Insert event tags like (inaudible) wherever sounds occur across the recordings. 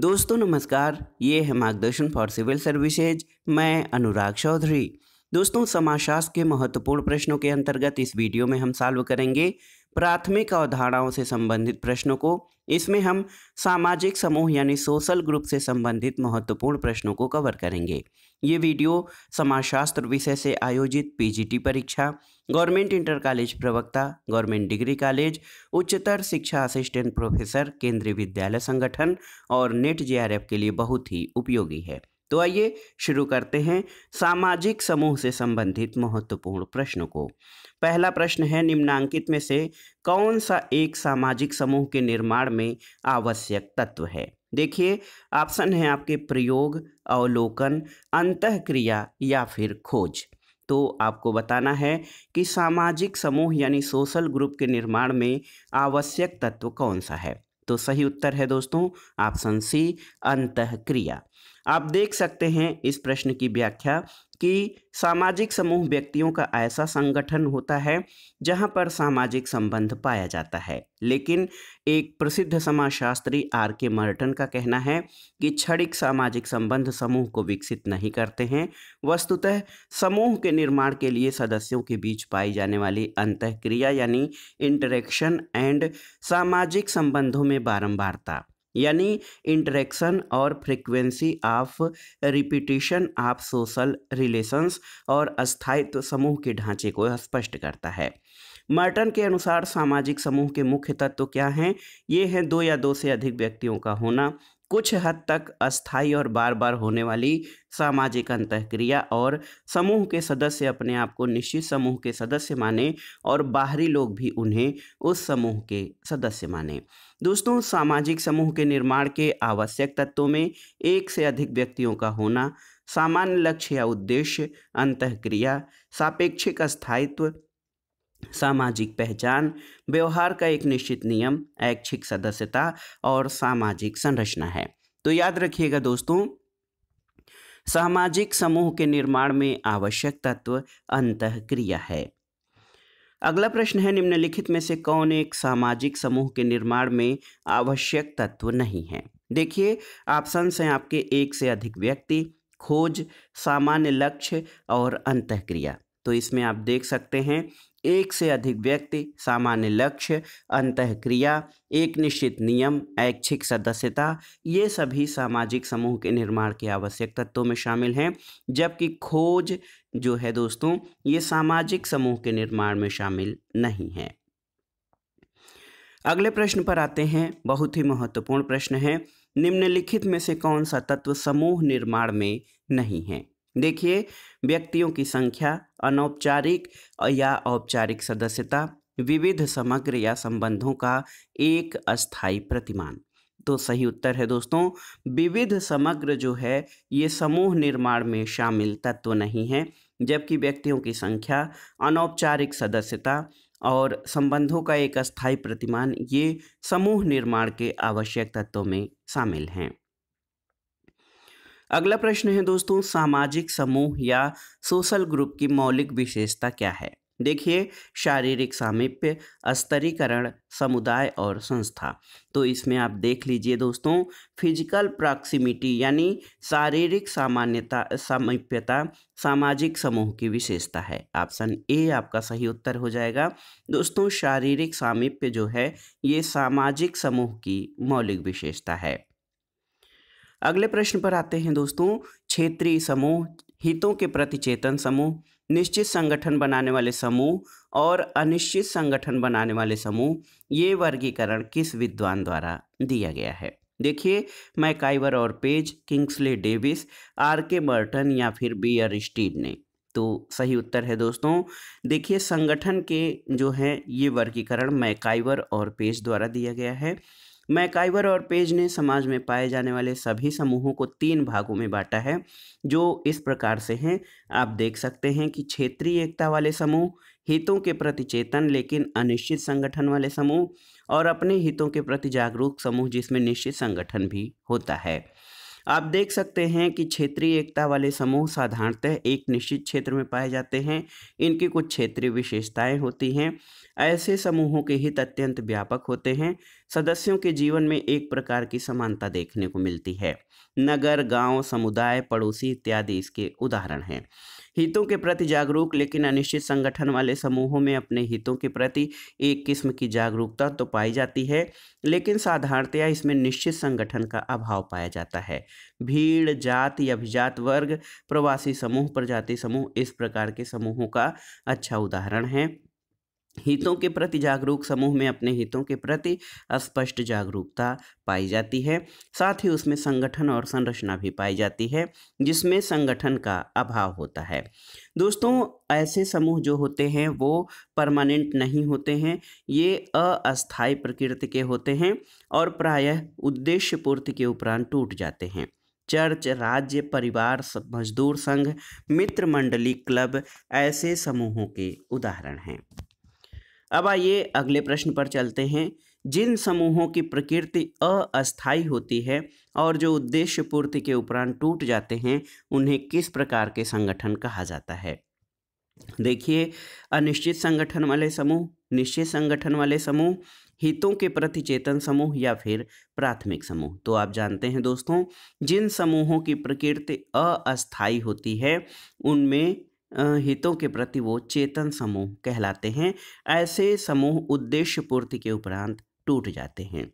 दोस्तों नमस्कार ये है मार्गदर्शन फॉर सिविल सर्विसेज मैं अनुराग चौधरी दोस्तों समाजशास्त्र के महत्वपूर्ण प्रश्नों के अंतर्गत इस वीडियो में हम सॉल्व करेंगे प्राथमिक अवधारणाओं से संबंधित प्रश्नों को इसमें हम सामाजिक समूह यानी सोशल ग्रुप से संबंधित महत्वपूर्ण प्रश्नों को कवर करेंगे ये वीडियो समाजशास्त्र विषय से आयोजित पीजीटी परीक्षा गवर्नमेंट इंटर कॉलेज प्रवक्ता गवर्नमेंट डिग्री कॉलेज उच्चतर शिक्षा असिस्टेंट प्रोफेसर केंद्रीय विद्यालय संगठन और नेट जे के लिए बहुत ही उपयोगी है तो आइए शुरू करते हैं सामाजिक समूह से संबंधित महत्वपूर्ण प्रश्नों को पहला प्रश्न है निम्नांकित में से कौन सा एक सामाजिक समूह के निर्माण में आवश्यक तत्व है देखिए ऑप्शन है आपके प्रयोग अवलोकन अंतक्रिया या फिर खोज तो आपको बताना है कि सामाजिक समूह यानी सोशल ग्रुप के निर्माण में आवश्यक तत्व कौन सा है तो सही उत्तर है दोस्तों ऑप्शन सी अंतक्रिया आप देख सकते हैं इस प्रश्न की व्याख्या कि सामाजिक समूह व्यक्तियों का ऐसा संगठन होता है जहां पर सामाजिक संबंध पाया जाता है लेकिन एक प्रसिद्ध समाजशास्त्री आर के मर्टन का कहना है कि क्षणिक सामाजिक संबंध समूह को विकसित नहीं करते हैं वस्तुतः समूह के निर्माण के लिए सदस्यों के बीच पाई जाने वाली अंतक्रिया यानी इंटरेक्शन एंड सामाजिक संबंधों में बारंबारता यानी इंटरेक्शन और frequency of repetition of social relations और अस्थायित्व समूह के ढांचे को स्पष्ट करता है मर्टन के अनुसार सामाजिक समूह के मुख्य तत्व क्या हैं ये हैं दो या दो से अधिक व्यक्तियों का होना कुछ हद तक अस्थायी और बार बार होने वाली सामाजिक अंतक्रिया और समूह के सदस्य अपने आप को निश्चित समूह के सदस्य माने और बाहरी लोग भी उन्हें उस समूह के सदस्य माने दोस्तों सामाजिक समूह के निर्माण के आवश्यक तत्वों में एक से अधिक व्यक्तियों का होना सामान्य लक्ष्य या उद्देश्य अंतक्रिया सापेक्षिक अस्थायित्व सामाजिक पहचान व्यवहार का एक निश्चित नियम ऐच्छिक सदस्यता और सामाजिक संरचना है तो याद रखिएगा दोस्तों सामाजिक समूह के निर्माण में आवश्यक तत्व अंत क्रिया है अगला प्रश्न है निम्नलिखित में से कौन एक सामाजिक समूह के निर्माण में आवश्यक तत्व नहीं है देखिए ऑप्शन हैं आपके एक से अधिक व्यक्ति खोज सामान्य लक्ष्य और अंत क्रिया तो इसमें आप देख सकते हैं एक से अधिक व्यक्ति सामान्य लक्ष्य अंत क्रिया एक निश्चित नियम ऐच्छिक सदस्यता ये सभी सामाजिक समूह के निर्माण के आवश्यक तत्वों में शामिल हैं जबकि खोज जो है दोस्तों ये सामाजिक समूह के निर्माण में शामिल नहीं है अगले प्रश्न पर आते हैं बहुत ही महत्वपूर्ण प्रश्न है निम्नलिखित में से कौन सा तत्व समूह निर्माण में नहीं है देखिए व्यक्तियों की संख्या अनौपचारिक या औपचारिक सदस्यता विविध समग्र या संबंधों का एक अस्थाई प्रतिमान तो सही उत्तर है दोस्तों विविध समग्र जो है ये समूह निर्माण में शामिल तत्व तो नहीं है जबकि व्यक्तियों की संख्या अनौपचारिक सदस्यता और संबंधों का एक अस्थाई प्रतिमान ये समूह निर्माण के आवश्यक तत्वों में शामिल हैं अगला प्रश्न है दोस्तों सामाजिक समूह या सोशल ग्रुप की मौलिक विशेषता क्या है देखिए शारीरिक सामिप्य स्तरीकरण समुदाय और संस्था तो इसमें आप देख लीजिए दोस्तों फिजिकल प्रॉक्सिमिटी यानी शारीरिक सामान्यता सामिप्यता सामाजिक समूह की विशेषता है ऑप्शन ए आपका सही उत्तर हो जाएगा दोस्तों शारीरिक सामिप्य जो है ये सामाजिक समूह की मौलिक विशेषता है अगले प्रश्न पर आते हैं दोस्तों क्षेत्रीय समूह हितों के प्रति चेतन समूह निश्चित संगठन बनाने वाले समूह और अनिश्चित संगठन बनाने वाले समूह ये वर्गीकरण किस विद्वान द्वारा दिया गया है देखिए मैकाइवर और Page Kingsley Davis R K Burton या फिर बी आर स्टीड ने तो सही उत्तर है दोस्तों देखिए संगठन के जो हैं ये वर्गीकरण मैकाइवर और पेज द्वारा दिया गया है मैकाइवर और पेज ने समाज में पाए जाने वाले सभी समूहों को तीन भागों में बांटा है जो इस प्रकार से हैं आप देख सकते हैं कि क्षेत्रीय एकता वाले समूह हितों के प्रति चेतन लेकिन अनिश्चित संगठन वाले समूह और अपने हितों के प्रति जागरूक समूह जिसमें निश्चित संगठन भी होता है आप देख सकते हैं कि क्षेत्रीय एकता वाले समूह साधारणतः एक निश्चित क्षेत्र में पाए जाते हैं इनकी कुछ क्षेत्रीय विशेषताएं होती हैं ऐसे समूहों के हित अत्यंत व्यापक होते हैं सदस्यों के जीवन में एक प्रकार की समानता देखने को मिलती है नगर गांव, समुदाय पड़ोसी इत्यादि इसके उदाहरण हैं हितों के प्रति जागरूक लेकिन अनिश्चित संगठन वाले समूहों में अपने हितों के प्रति एक किस्म की जागरूकता तो पाई जाती है लेकिन साधारणतया इसमें निश्चित संगठन का अभाव पाया जाता है भीड़ जाति अभिजात वर्ग प्रवासी समूह प्रजाति समूह इस प्रकार के समूहों का अच्छा उदाहरण है हितों के प्रति जागरूक समूह में अपने हितों के प्रति स्पष्ट जागरूकता पाई जाती है साथ ही उसमें संगठन और संरचना भी पाई जाती है जिसमें संगठन का अभाव होता है दोस्तों ऐसे समूह जो होते हैं वो परमानेंट नहीं होते हैं ये अस्थायी प्रकृति के होते हैं और प्रायः उद्देश्य पूर्ति के उपरांत टूट जाते हैं चर्च राज्य परिवार मजदूर संघ मित्र मंडली क्लब ऐसे समूहों के उदाहरण हैं अब आइए अगले प्रश्न पर चलते हैं जिन समूहों की प्रकृति अस्थायी होती है और जो उद्देश्य पूर्ति के उपरांत टूट जाते हैं उन्हें किस प्रकार के संगठन कहा जाता है देखिए अनिश्चित संगठन वाले समूह निश्चित संगठन वाले समूह हितों के प्रति चेतन समूह या फिर प्राथमिक समूह तो आप जानते हैं दोस्तों जिन समूहों की प्रकृति अस्थायी होती है उनमें हितों के प्रति वो चेतन समूह कहलाते हैं ऐसे समूह उद्देश्य पूर्ति के उपरांत टूट जाते हैं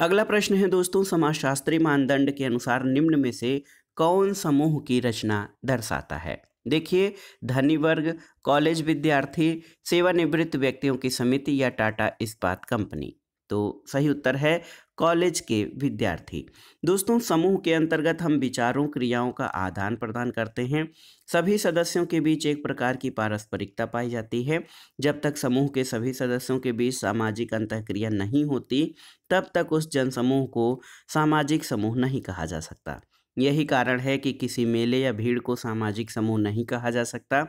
अगला प्रश्न है दोस्तों समाजशास्त्री मानदंड के अनुसार निम्न में से कौन समूह की रचना दर्शाता है देखिए धनी वर्ग कॉलेज विद्यार्थी सेवानिवृत्त व्यक्तियों की समिति या टाटा इस्पात कंपनी तो सही उत्तर है कॉलेज के विद्यार्थी दोस्तों समूह के अंतर्गत हम विचारों क्रियाओं का आदान प्रदान करते हैं सभी सदस्यों के बीच एक प्रकार की पारस्परिकता पाई जाती है जब तक समूह के सभी सदस्यों के बीच सामाजिक अंतक्रिया नहीं होती तब तक उस जनसमूह को सामाजिक समूह नहीं कहा जा सकता यही कारण है कि किसी मेले या भीड़ को सामाजिक समूह नहीं कहा जा सकता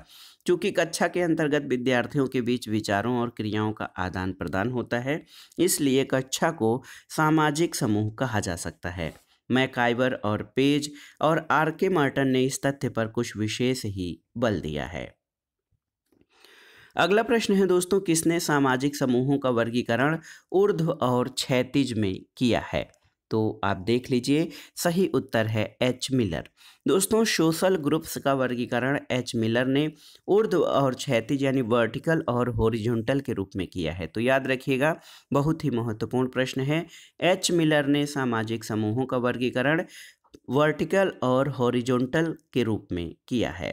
चूँकि कक्षा के अंतर्गत विद्यार्थियों के बीच विचारों और क्रियाओं का आदान प्रदान होता है इसलिए कक्षा को सामाजिक समूह कहा जा सकता है मैकाइवर और पेज और आर के मार्टन ने इस तथ्य पर कुछ विशेष ही बल दिया है अगला प्रश्न है दोस्तों किसने सामाजिक समूहों का वर्गीकरण ऊर्ध्व और क्षैतिज में किया है तो आप देख लीजिए सही उत्तर है एच मिलर दोस्तों सोशल ग्रुप्स का वर्गीकरण एच मिलर ने उर्द और क्षैतिज यानी वर्टिकल और होरिजोनटल के रूप में किया है तो याद रखिएगा बहुत ही महत्वपूर्ण प्रश्न है एच मिलर ने सामाजिक समूहों का वर्गीकरण वर्टिकल और होरिजोनटल के रूप में किया है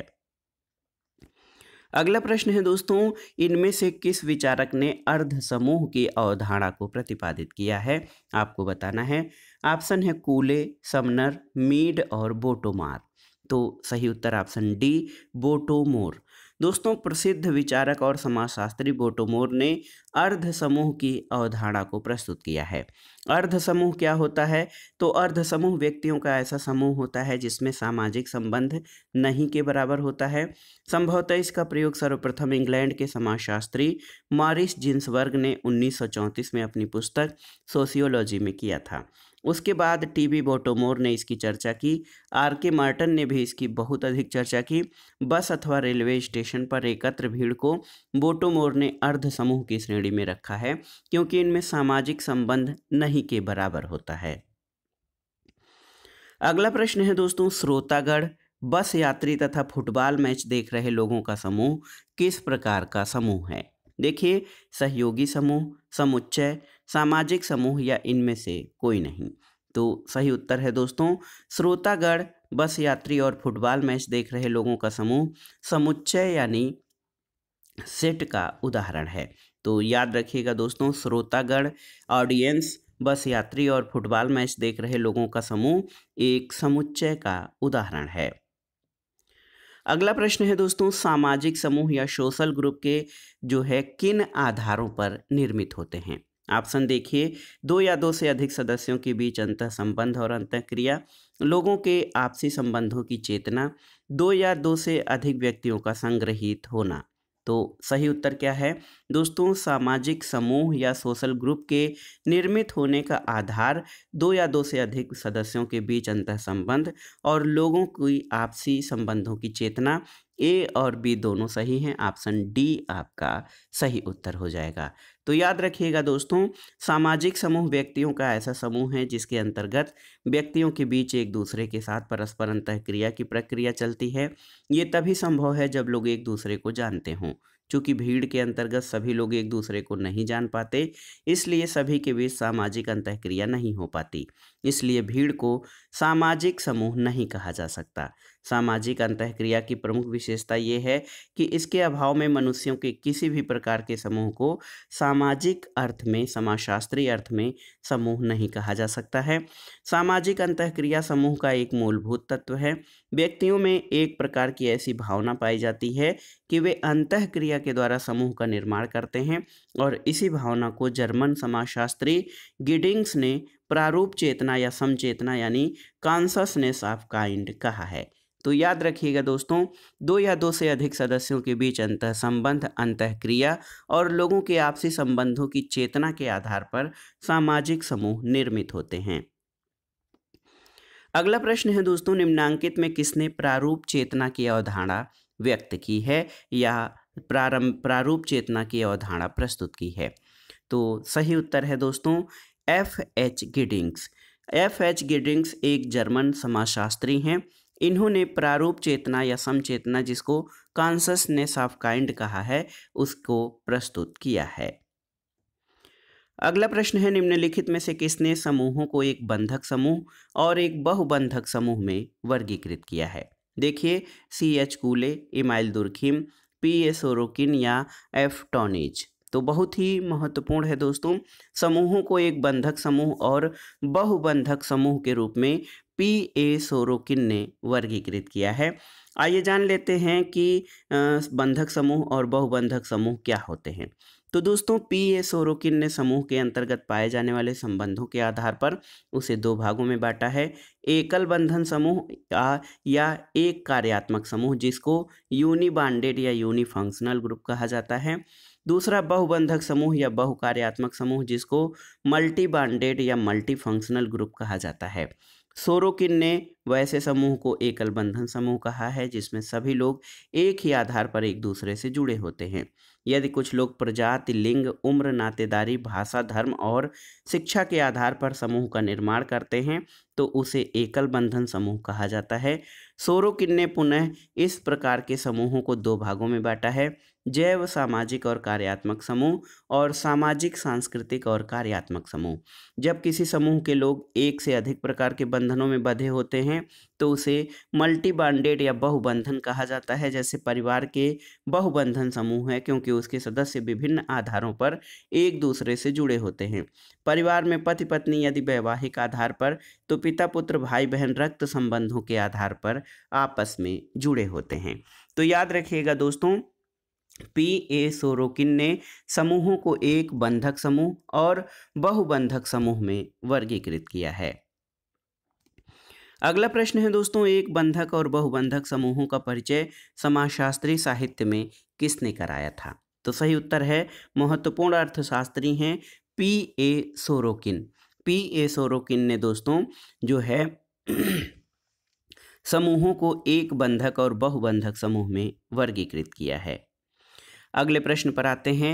अगला प्रश्न है दोस्तों इनमें से किस विचारक ने अर्ध समूह की अवधारणा को प्रतिपादित किया है आपको बताना है ऑप्शन है कूले समनर मीड और बोटोमार तो सही उत्तर ऑप्शन डी बोटोमोर दोस्तों प्रसिद्ध विचारक और समाजशास्त्री बोटोमोर ने अर्ध समूह की अवधारणा को प्रस्तुत किया है अर्ध समूह क्या होता है तो अर्ध समूह व्यक्तियों का ऐसा समूह होता है जिसमें सामाजिक संबंध नहीं के बराबर होता है संभवतः इसका प्रयोग सर्वप्रथम इंग्लैंड के समाजशास्त्री मॉरिस जिन्सवर्ग ने उन्नीस में अपनी पुस्तक सोशियोलॉजी में किया था उसके बाद टी बी बोटोमोर ने इसकी चर्चा की आर के मार्टन ने भी इसकी बहुत अधिक चर्चा की बस अथवा रेलवे स्टेशन पर एकत्र भीड़ को बोटोमोर ने अर्ध समूह की श्रेणी में रखा है क्योंकि इनमें सामाजिक संबंध नहीं के बराबर होता है अगला प्रश्न है दोस्तों श्रोतागढ़ बस यात्री तथा फुटबॉल मैच देख रहे लोगों का समूह किस प्रकार का समूह है देखिए सहयोगी समूह समुच्चय सामाजिक समूह या इनमें से कोई नहीं तो सही उत्तर है दोस्तों श्रोतागढ़ बस यात्री और फुटबॉल मैच देख रहे लोगों का समूह समुच्चय यानी सेट का उदाहरण है तो याद रखिएगा दोस्तों श्रोतागढ़ ऑडियंस बस यात्री और फुटबॉल मैच देख रहे लोगों का समूह एक समुच्चय का उदाहरण है अगला प्रश्न है दोस्तों सामाजिक समूह या सोशल ग्रुप के जो है किन आधारों पर निर्मित होते हैं ऑप्शन देखिए दो या दो से अधिक सदस्यों के बीच अंत संबंध और अंत क्रिया लोगों के आपसी संबंधों की चेतना दो या दो से अधिक व्यक्तियों का संग्रहित होना तो सही उत्तर क्या है दोस्तों सामाजिक समूह या सोशल ग्रुप के निर्मित होने का आधार दो या दो से अधिक सदस्यों के बीच अंतः संबंध और लोगों की आपसी संबंधों की चेतना ए और बी दोनों सही हैं ऑप्शन डी आपका सही उत्तर हो जाएगा तो याद रखिएगा दोस्तों सामाजिक समूह व्यक्तियों का ऐसा समूह है जिसके अंतर्गत व्यक्तियों के बीच एक दूसरे के साथ परस्पर अंतक्रिया की प्रक्रिया चलती है ये तभी संभव है जब लोग एक दूसरे को जानते हों चूँकि भीड़ के अंतर्गत सभी लोग एक दूसरे को नहीं जान पाते इसलिए सभी के बीच सामाजिक अंतक्रिया नहीं हो पाती इसलिए भीड़ को सामाजिक समूह नहीं कहा जा सकता सामाजिक अंतःक्रिया की प्रमुख विशेषता ये है कि इसके अभाव में मनुष्यों के किसी भी प्रकार के समूह को सामाजिक अर्थ में समाजशास्त्रीय अर्थ में समूह नहीं कहा जा सकता है सामाजिक अंतःक्रिया समूह का एक मूलभूत तत्व है व्यक्तियों में एक प्रकार की ऐसी भावना पाई जाती है कि वे अंतःक्रिया के द्वारा समूह का निर्माण करते हैं और इसी भावना को जर्मन समाजशास्त्री गिडिंग्स ने प्रारूप चेतना या समचेतना यानी कॉन्सनेस ऑफ काइंड कहा है तो याद रखिएगा दोस्तों दो या दो से अधिक सदस्यों के बीच अंत संबंध अंत क्रिया और लोगों के आपसी संबंधों की चेतना के आधार पर सामाजिक समूह निर्मित होते हैं अगला प्रश्न है दोस्तों निम्नांकित में किसने प्रारूप चेतना की अवधारणा व्यक्त की है या प्रारंभ प्रारूप चेतना की अवधारणा प्रस्तुत की है तो सही उत्तर है दोस्तों F H Giddings F H Giddings एक जर्मन समाजशास्त्री हैं इन्होंने प्रारूप चेतना या समचेतना जिसको कॉन्सनेस ऑफ काइंड कहा है उसको प्रस्तुत किया है अगला प्रश्न है निम्नलिखित में से किसने समूहों को एक बंधक समूह और एक बहुबंधक समूह में वर्गीकृत किया है देखिए C H Cooley Emile Durkheim P A Sorokin या एफ टॉनिज तो बहुत ही महत्वपूर्ण है दोस्तों समूहों को एक बंधक समूह और बहुबंधक समूह के रूप में पी ए सोरोकिन ने वर्गीकृत किया है आइए जान लेते हैं कि बंधक समूह और बहुबंधक समूह क्या होते हैं तो दोस्तों पी ए सोरोकिन ने समूह के अंतर्गत पाए जाने वाले संबंधों के आधार पर उसे दो भागों में बांटा है एकल बंधन समूह या, या एक कार्यात्मक समूह जिसको यूनिबांडेड या यूनिफंक्शनल ग्रुप कहा जाता है दूसरा बहुबंधक समूह या बहुकार्यात्मक समूह जिसको मल्टी बॉन्डेड या मल्टी फंक्शनल ग्रुप कहा जाता है सोरोकिन ने वैसे समूह को एकल बंधन समूह कहा है जिसमें सभी लोग एक ही आधार पर एक दूसरे से जुड़े होते हैं यदि कुछ लोग प्रजाति लिंग उम्र नातेदारी भाषा धर्म और शिक्षा के आधार पर समूह का निर्माण करते हैं तो उसे एकल बंधन समूह कहा जाता है सोरोकिन ने पुनः इस प्रकार के समूहों को दो भागों में बांटा है जैव सामाजिक और कार्यात्मक समूह और सामाजिक सांस्कृतिक और कार्यात्मक समूह जब किसी समूह के लोग एक से अधिक प्रकार के बंधनों में बंधे होते हैं तो उसे मल्टी बॉन्डेड या बहुबंधन कहा जाता है जैसे परिवार के बहुबंधन समूह है क्योंकि उसके सदस्य विभिन्न आधारों पर एक दूसरे से जुड़े होते हैं परिवार में पति पत्नी यदि वैवाहिक आधार पर तो पिता पुत्र भाई बहन रक्त संबंधों के आधार पर आपस में जुड़े होते हैं तो याद रखिएगा दोस्तों पी ए सोरोकिन ने समूहों को एक बंधक समूह और बहुबंधक समूह में वर्गीकृत किया है अगला प्रश्न है दोस्तों एक बंधक और बहुबंधक समूहों का परिचय समाजशास्त्री साहित्य में किसने कराया था तो सही उत्तर है महत्वपूर्ण अर्थशास्त्री हैं P A Sorokin P A Sorokin ने दोस्तों जो है (clears throat) समूहों को एक बंधक और बहुबंधक समूह में वर्गीकृत किया है अगले प्रश्न पर आते हैं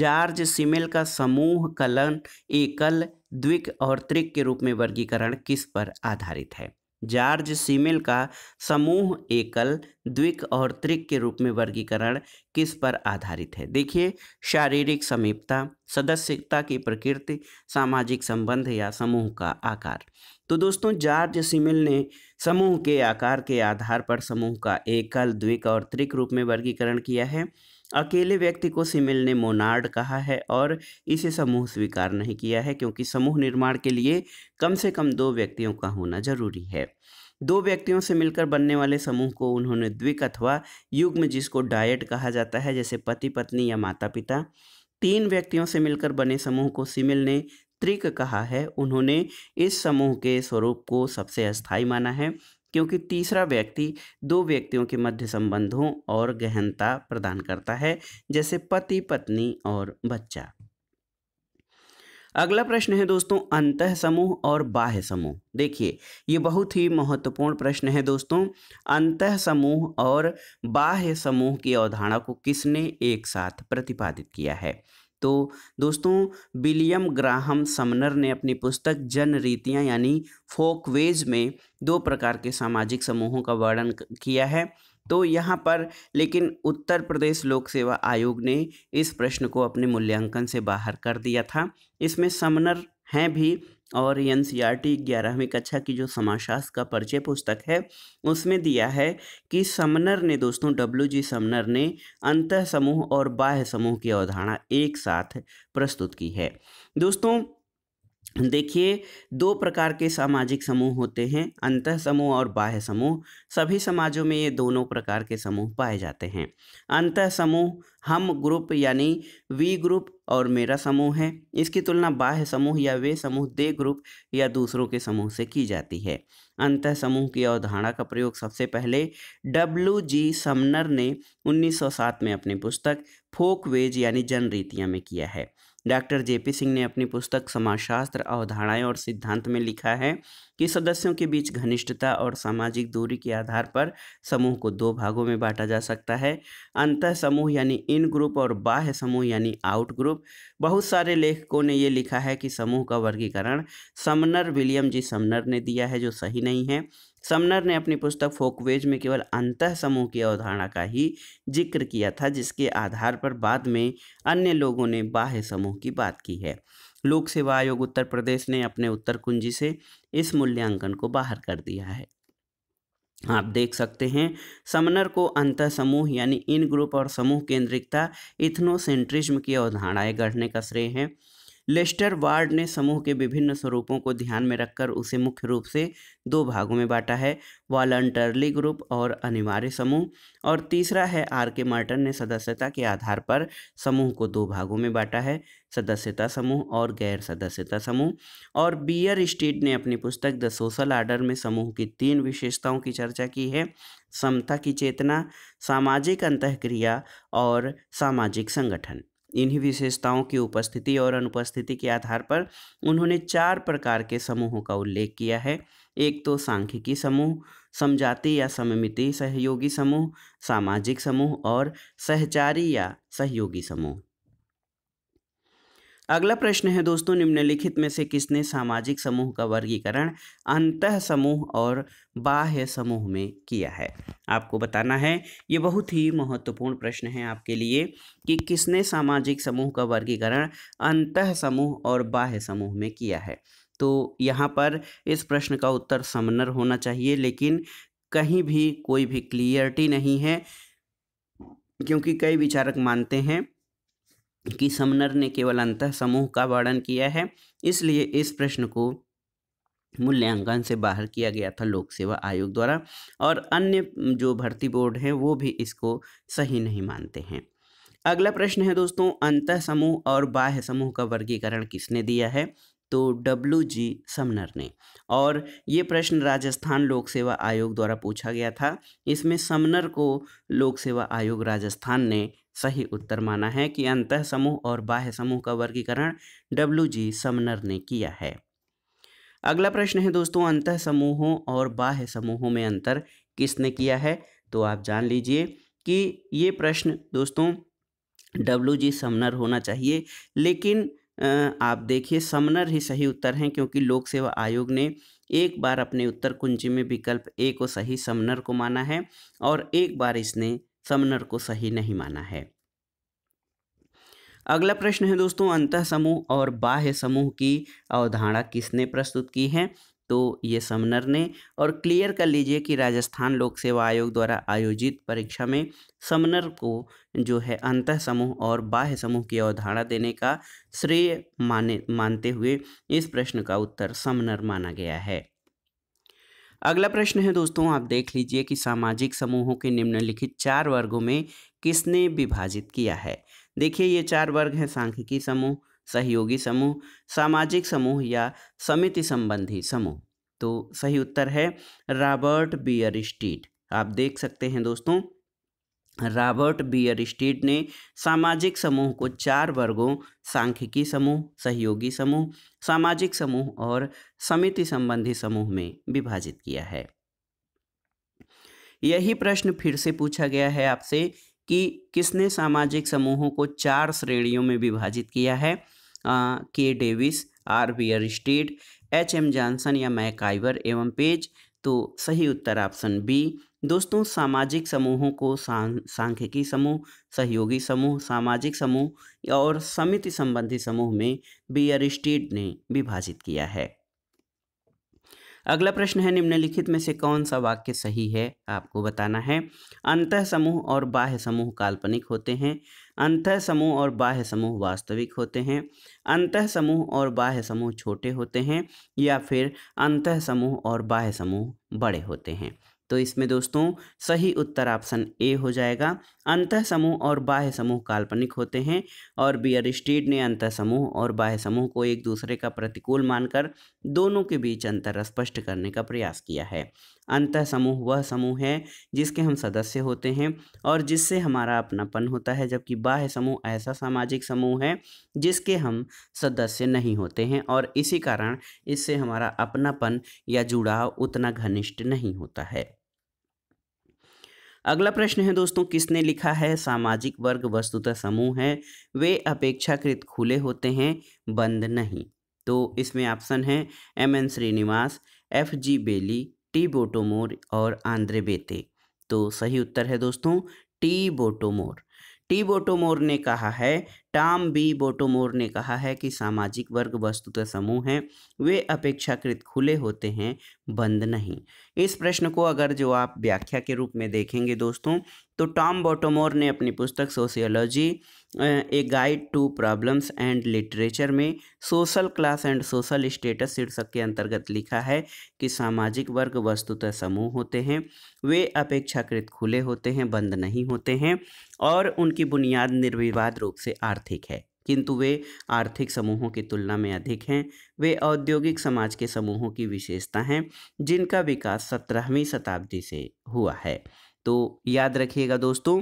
जार्ज सिमेल का समूह कलन एकल द्विक और त्रिक के रूप में वर्गीकरण किस पर आधारित है जार्ज सिमेल का समूह एकल द्विक और त्रिक के रूप में वर्गीकरण किस पर आधारित है देखिए शारीरिक समीपता सदस्यता की प्रकृति सामाजिक संबंध या समूह का आकार तो दोस्तों जार्ज सिमिल ने समूह के आकार के आधार पर समूह का एकल द्विक और त्रिक रूप में वर्गीकरण किया है अकेले व्यक्ति को सिमिल ने मोनार्ड कहा है और इसे समूह स्वीकार नहीं किया है क्योंकि समूह निर्माण के लिए कम से कम दो व्यक्तियों का होना जरूरी है दो व्यक्तियों से मिलकर बनने वाले समूह को उन्होंने द्विक अथवा युग्म जिसको डायट कहा जाता है जैसे पति पत्नी या माता पिता तीन व्यक्तियों से मिलकर बने समूह को सिमिल ने त्रिक कहा है उन्होंने इस समूह के स्वरूप को सबसे अस्थायी माना है क्योंकि तीसरा व्यक्ति दो व्यक्तियों के मध्य संबंधों और गहनता प्रदान करता है जैसे पति पत्नी और बच्चा अगला प्रश्न है दोस्तों अंत समूह और बाह्य समूह देखिए ये बहुत ही महत्वपूर्ण प्रश्न है दोस्तों अंत समूह और बाह्य समूह की अवधारणा को किसने एक साथ प्रतिपादित किया है तो दोस्तों विलियम ग्राहम समनर ने अपनी पुस्तक जन रीतियाँ यानी फोकवेज में दो प्रकार के सामाजिक समूहों का वर्णन किया है तो यहाँ पर लेकिन उत्तर प्रदेश लोक सेवा आयोग ने इस प्रश्न को अपने मूल्यांकन से बाहर कर दिया था इसमें समनर हैं भी और एन सी आर टी ग्यारहवीं कक्षा की जो समाशास्त्र का परिचय पुस्तक है उसमें दिया है कि समनर ने दोस्तों डब्ल्यू जी समनर ने अंत समूह और बाह्य समूह की अवधारणा एक साथ प्रस्तुत की है दोस्तों देखिए दो प्रकार के सामाजिक समूह होते हैं अंत समूह और बाह्य समूह सभी समाजों में ये दोनों प्रकार के समूह पाए जाते हैं अंत समूह हम ग्रुप यानी वी ग्रुप और मेरा समूह है इसकी तुलना बाह्य समूह या वे समूह दे ग्रुप या दूसरों के समूह से की जाती है अंत समूह की अवधारणा का प्रयोग सबसे पहले डब्ल्यू जी समनर ने 1907 में अपनी पुस्तक फोक वेज यानी जन रीतियाँ में किया है डॉक्टर जे पी सिंह ने अपनी पुस्तक समाजशास्त्र अवधारणाएं और सिद्धांत में लिखा है कि सदस्यों के बीच घनिष्ठता और सामाजिक दूरी के आधार पर समूह को दो भागों में बांटा जा सकता है अंत समूह यानी इन ग्रुप और बाह्य समूह यानी आउट ग्रुप बहुत सारे लेखकों ने ये लिखा है कि समूह का वर्गीकरण समनर विलियम जी समनर ने दिया है जो सही नहीं है समनर ने अपनी पुस्तक फोकवेज में केवल अंत समूह की अवधारणा का ही जिक्र किया था जिसके आधार पर बाद में अन्य लोगों ने बाह्य समूह की बात की है लोक सेवा आयोग उत्तर प्रदेश ने अपने उत्तर कुंजी से इस मूल्यांकन को बाहर कर दिया है आप देख सकते हैं समनर को अंत समूह यानी इन ग्रुप और समूह केंद्रिकता इथनोसेंट्रिज्म की अवधारणाएं गढ़ने का श्रेय है लेस्टर वार्ड ने समूह के विभिन्न स्वरूपों को ध्यान में रखकर उसे मुख्य रूप से दो भागों में बांटा है वॉलंटरली ग्रुप और अनिवार्य समूह और तीसरा है आर के मार्टन ने सदस्यता के आधार पर समूह को दो भागों में बांटा है सदस्यता समूह और गैर सदस्यता समूह और बियर स्टेट ने अपनी पुस्तक द सोशल आर्डर में समूह की तीन विशेषताओं की चर्चा की है समता की चेतना सामाजिक अंतक्रिया और सामाजिक संगठन इन्हीं विशेषताओं की उपस्थिति और अनुपस्थिति के आधार पर उन्होंने चार प्रकार के समूहों का उल्लेख किया है एक तो सांख्यिकी समूह समझाति या सममिति सहयोगी समूह सामाजिक समूह और सहचारी या सहयोगी समूह अगला प्रश्न है दोस्तों निम्नलिखित में से किसने सामाजिक समूह का वर्गीकरण अंत समूह और बाह्य समूह में किया है आपको बताना है ये बहुत ही महत्वपूर्ण प्रश्न है आपके लिए कि किसने सामाजिक समूह का वर्गीकरण अंत समूह और बाह्य समूह में किया है तो यहाँ पर इस प्रश्न का उत्तर समनर होना चाहिए लेकिन कहीं भी कोई भी क्लियरिटी नहीं है क्योंकि कई विचारक मानते हैं कि समनर ने केवल अंत समूह का वर्णन किया है इसलिए इस प्रश्न को मूल्यांकन से बाहर किया गया था लोक सेवा आयोग द्वारा और अन्य जो भर्ती बोर्ड हैं वो भी इसको सही नहीं मानते हैं अगला प्रश्न है दोस्तों अंत समूह और बाह्य समूह का वर्गीकरण किसने दिया है तो डब्ल्यू जी समनर ने और ये प्रश्न राजस्थान लोक सेवा आयोग द्वारा पूछा गया था इसमें समनर को लोक सेवा आयोग राजस्थान ने सही उत्तर माना है कि अंत समूह और बाह्य समूह का वर्गीकरण डब्ल्यू जी समनर ने किया है अगला प्रश्न है दोस्तों अंत समूहों और बाह्य समूहों में अंतर किसने किया है तो आप जान लीजिए कि ये प्रश्न दोस्तों डब्ल्यू जी समनर होना चाहिए लेकिन आप देखिए समनर ही सही उत्तर हैं क्योंकि लोक सेवा आयोग ने एक बार अपने उत्तर कुंजी में विकल्प ए को सही समनर को माना है और एक बार इसने समनर को सही नहीं माना है अगला प्रश्न है दोस्तों अंत समूह और बाह्य समूह की अवधारणा किसने प्रस्तुत की है तो ये समनर ने और क्लियर कर लीजिए कि राजस्थान लोक सेवा आयोग द्वारा आयोजित परीक्षा में समनर को जो है अंत समूह और बाह्य समूह की अवधारणा देने का श्रेय माने मानते हुए इस प्रश्न का उत्तर समनर माना गया है अगला प्रश्न है दोस्तों आप देख लीजिए कि सामाजिक समूहों के निम्नलिखित चार वर्गों में किसने विभाजित किया है देखिए ये चार वर्ग हैं सांख्यिकी समूह सहयोगी समूह सामाजिक समूह या समिति संबंधी समूह तो सही उत्तर है रॉबर्ट बियर स्टीट आप देख सकते हैं दोस्तों रॉबर्ट बियर स्टेट ने सामाजिक समूह को चार वर्गों सांख्यिकी समूह सहयोगी समूह सामाजिक समूह और समिति संबंधी समूह में विभाजित किया है यही प्रश्न फिर से पूछा गया है आपसे कि किसने सामाजिक समूहों को चार श्रेणियों में विभाजित किया है आ, K Davis R Bierstedt H M Johnson या मैकाइवर एवं पेज तो सही उत्तर ऑप्शन बी दोस्तों सामाजिक समूहों को सांख्यिकी समूह सहयोगी समूह सामाजिक समूह और समिति संबंधी समूह में बियर स्टेट ने विभाजित किया है अगला प्रश्न है निम्नलिखित में से कौन सा वाक्य सही है आपको बताना है अंत समूह और बाह्य समूह काल्पनिक होते हैं अंत समूह और बाह्य समूह वास्तविक होते हैं अंत समूह और बाह्य समूह छोटे होते हैं या फिर अंत समूह और बाह्य समूह बड़े होते हैं तो इसमें दोस्तों सही उत्तर ऑप्शन ए हो जाएगा अंत समूह और बाह्य समूह काल्पनिक होते हैं और बियर स्टीड ने अंत समूह और बाह्य समूह को एक दूसरे का प्रतिकूल मानकर दोनों के बीच अंतर स्पष्ट करने का प्रयास किया है अंत समूह वह समूह है जिसके हम सदस्य होते हैं और जिससे हमारा अपनापन होता है जबकि बाह्य समूह ऐसा सामाजिक समूह है जिसके हम सदस्य नहीं होते हैं और इसी कारण इससे हमारा अपनापन या जुड़ाव उतना घनिष्ठ नहीं होता है अगला प्रश्न है दोस्तों किसने लिखा है सामाजिक वर्ग वस्तुतः समूह है वे अपेक्षाकृत खुले होते हैं बंद नहीं तो इसमें ऑप्शन है M N Srinivas F G Bailey T Bottomore और आंद्रे बेते तो सही उत्तर है दोस्तों टी बोटोमोर टी बोटोमोर ने कहा है टाम बी बोटोमोर ने कहा है कि सामाजिक वर्ग वस्तुतः समूह हैं वे अपेक्षाकृत खुले होते हैं बंद नहीं इस प्रश्न को अगर जो आप व्याख्या के रूप में देखेंगे दोस्तों तो टॉम बोटोमोर ने अपनी पुस्तक sociology a guide to problems and literature में social class and social status शीर्षक के अंतर्गत लिखा है कि सामाजिक वर्ग वस्तुतः समूह होते हैं वे अपेक्षाकृत खुले होते हैं बंद नहीं होते हैं और उनकी बुनियाद निर्विवाद रूप से आर्थिक है किंतु वे आर्थिक समूहों की तुलना में अधिक हैं वे औद्योगिक समाज के समूहों की विशेषता हैं जिनका विकास सत्रहवीं शताब्दी से हुआ है तो याद रखिएगा दोस्तों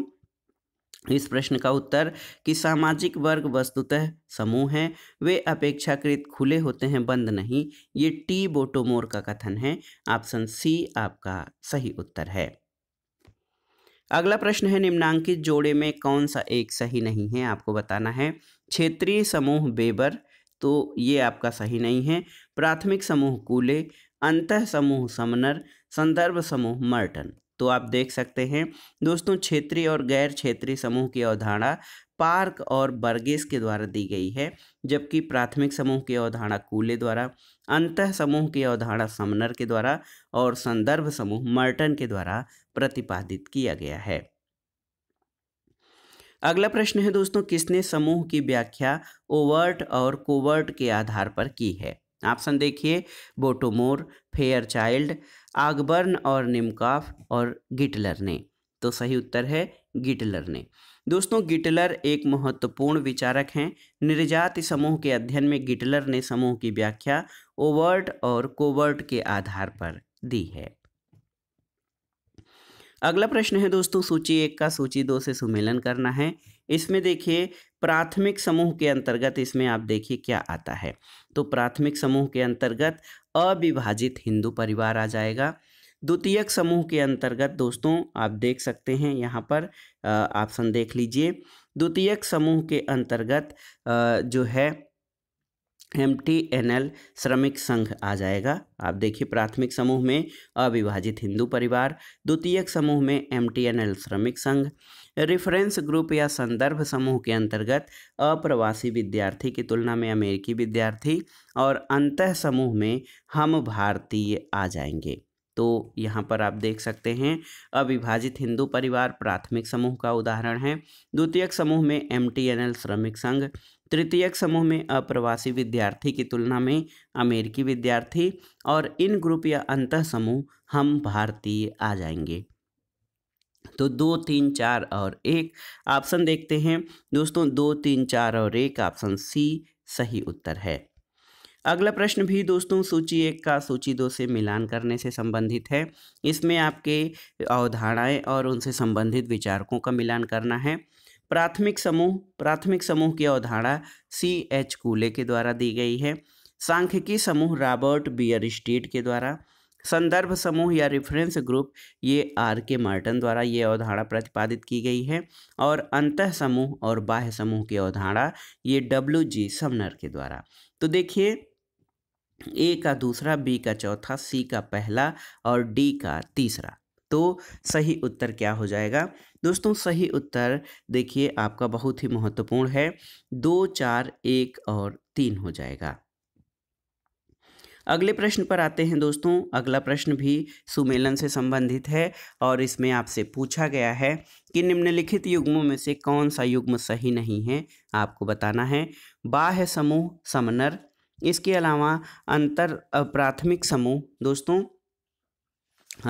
इस प्रश्न का उत्तर कि सामाजिक वर्ग वस्तुतः समूह हैं वे अपेक्षाकृत खुले होते हैं बंद नहीं ये टी बोटोमोर का कथन है ऑप्शन सी आपका सही उत्तर है अगला प्रश्न है निम्नांकित जोड़े में कौन सा एक सही नहीं है आपको बताना है क्षेत्रीय समूह बेबर तो ये आपका सही नहीं है प्राथमिक समूह कूले अंत समूह समनर संदर्भ समूह मर्टन तो आप देख सकते हैं दोस्तों क्षेत्रीय और गैर क्षेत्रीय समूह की अवधारणा पार्क और बर्गेस के द्वारा दी गई है जबकि प्राथमिक समूह की अवधारणा कूले द्वारा अंत समूह की अवधारणा समनर के द्वारा और संदर्भ समूह मर्टन के द्वारा प्रतिपादित किया गया है अगला प्रश्न है दोस्तों किसने समूह की व्याख्या ओवर्ट और कोवर्ट के आधार पर की है ऑप्शन देखिए बोटोमोर फेयर चाइल्ड आगबर्न और निमकाफ और गिटलर ने तो सही उत्तर है गिटलर ने दोस्तों गिटलर एक महत्वपूर्ण विचारक हैं निर्जात समूह के अध्ययन में गिटलर ने समूह की व्याख्या ओवर्ट और कोवर्ट के आधार पर दी है अगला प्रश्न है दोस्तों सूची एक का सूची दो से सुमेलन करना है इसमें देखिए प्राथमिक समूह के अंतर्गत इसमें आप देखिए क्या आता है तो प्राथमिक समूह के अंतर्गत अविभाजित हिंदू परिवार आ जाएगा द्वितीयक समूह के अंतर्गत दोस्तों आप देख सकते हैं यहाँ पर ऑप्शन देख लीजिए द्वितीयक समूह के अंतर्गत जो है एम टी एन एल श्रमिक संघ आ जाएगा आप देखिए प्राथमिक समूह में अविभाजित हिंदू परिवार द्वितीयक समूह में एम टी एन एल श्रमिक संघ रेफरेंस ग्रुप या संदर्भ समूह के अंतर्गत अप्रवासी विद्यार्थी की तुलना में अमेरिकी विद्यार्थी और अंत समूह में हम भारतीय आ जाएंगे तो यहाँ पर आप देख सकते हैं अविभाजित हिंदू परिवार प्राथमिक समूह का उदाहरण है द्वितीयक समूह में एम श्रमिक संघ तृतीयक समूह में अप्रवासी विद्यार्थी की तुलना में अमेरिकी विद्यार्थी और इन ग्रुप या अंत समूह हम भारतीय आ जाएंगे तो दो तीन चार और एक ऑप्शन देखते हैं दोस्तों दो तीन चार और एक ऑप्शन सी सही उत्तर है अगला प्रश्न भी दोस्तों सूची एक का सूची दो से मिलान करने से संबंधित है इसमें आपके अवधारणाएं और उनसे संबंधित विचारकों का मिलान करना है प्राथमिक समूह प्राथमिक समूह की अवधारणा सी एच कूले के द्वारा दी गई है सांख्यिकी समूह रॉबर्ट बियर स्टेट के द्वारा संदर्भ समूह या रेफरेंस ग्रुप ये आर के मार्टन द्वारा ये अवधारणा प्रतिपादित की गई है और अंत समूह और बाह्य समूह की अवधारणा ये डब्ल्यू जी समनर के द्वारा तो देखिए ए का दूसरा बी का चौथा सी का पहला और डी का तीसरा तो सही उत्तर क्या हो जाएगा दोस्तों सही उत्तर देखिए आपका बहुत ही महत्वपूर्ण है दो चार एक और तीन हो जाएगा अगले प्रश्न पर आते हैं दोस्तों अगला प्रश्न भी सुमेलन से संबंधित है और इसमें आपसे पूछा गया है कि निम्नलिखित युग्मों में से कौन सा युग्म सही नहीं है आपको बताना है बाह्य समूह समनर इसके अलावा अंतर प्राथमिक समूह दोस्तों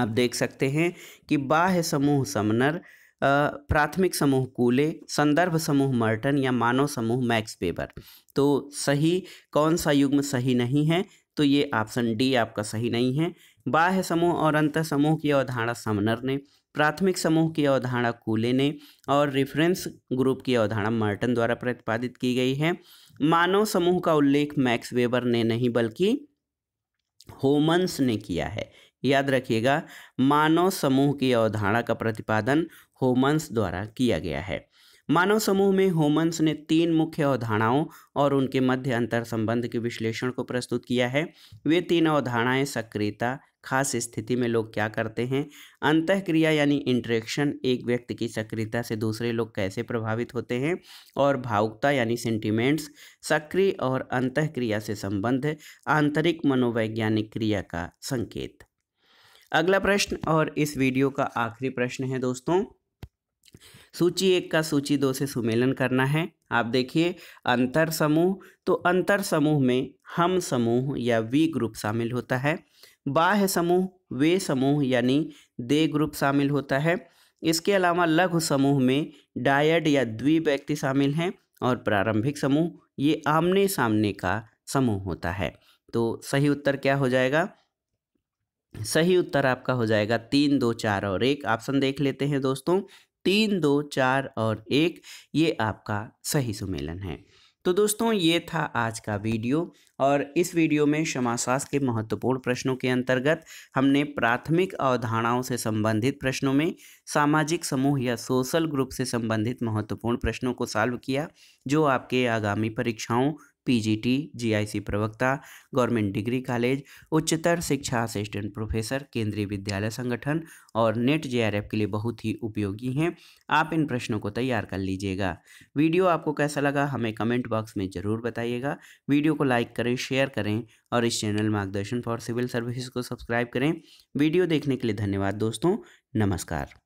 आप देख सकते हैं कि बाह्य समूह समनर प्राथमिक समूह कूले संदर्भ समूह मर्टन या मानव समूह मैक्स पेपर तो सही कौन सा युग्म सही नहीं है तो ये ऑप्शन डी आपका सही नहीं है बाह्य समूह और अंत समूह की अवधारणा समनर ने प्राथमिक समूह की अवधारणा कूले ने और रेफरेंस ग्रुप की अवधारणा मार्टन द्वारा प्रतिपादित की गई है मानव समूह का उल्लेख मैक्स वेबर ने नहीं बल्कि होमन्स ने किया है याद रखिएगा मानव समूह की अवधारणा का प्रतिपादन होमन्स द्वारा किया गया है मानव समूह में होमन्स ने तीन मुख्य अवधारणाओं और उनके मध्य अंतर संबंध के विश्लेषण को प्रस्तुत किया है वे तीन अवधारणाएं सक्रियता खास स्थिति में लोग क्या करते हैं अंत क्रिया यानी इंटरेक्शन एक व्यक्ति की सक्रियता से दूसरे लोग कैसे प्रभावित होते हैं और भावुकता यानी सेंटिमेंट्स सक्रिय और अंत क्रिया से संबंध आंतरिक मनोवैज्ञानिक क्रिया का संकेत अगला प्रश्न और इस वीडियो का आखिरी प्रश्न है दोस्तों सूची एक का सूची दो से सुमेलन करना है आप देखिए अंतर समूह तो अंतर समूह में हम समूह या वी ग्रुप शामिल होता है बाह्य समूह वे समूह यानी दे ग्रुप शामिल होता है इसके अलावा लघु समूह में डायड या द्वि व्यक्ति शामिल हैं और प्रारंभिक समूह ये आमने सामने का समूह होता है तो सही उत्तर क्या हो जाएगा सही उत्तर आपका हो जाएगा तीन दो चार और एक ऑप्शन देख लेते हैं दोस्तों तीन दो चार और एक ये आपका सही सुमेलन है तो दोस्तों ये था आज का वीडियो और इस वीडियो में समासास के महत्वपूर्ण प्रश्नों के अंतर्गत हमने प्राथमिक अवधारणाओं से संबंधित प्रश्नों में सामाजिक समूह या सोशल ग्रुप से संबंधित महत्वपूर्ण प्रश्नों को सॉल्व किया जो आपके आगामी परीक्षाओं पीजीटी जीआईसी प्रवक्ता गवर्नमेंट डिग्री कॉलेज उच्चतर शिक्षा असिस्टेंट प्रोफेसर केंद्रीय विद्यालय संगठन और नेट जेआरएफ के लिए बहुत ही उपयोगी हैं आप इन प्रश्नों को तैयार कर लीजिएगा वीडियो आपको कैसा लगा हमें कमेंट बॉक्स में ज़रूर बताइएगा वीडियो को लाइक करें शेयर करें और इस चैनल मार्गदर्शन फॉर सिविल सर्विसेज को सब्सक्राइब करें वीडियो देखने के लिए धन्यवाद दोस्तों नमस्कार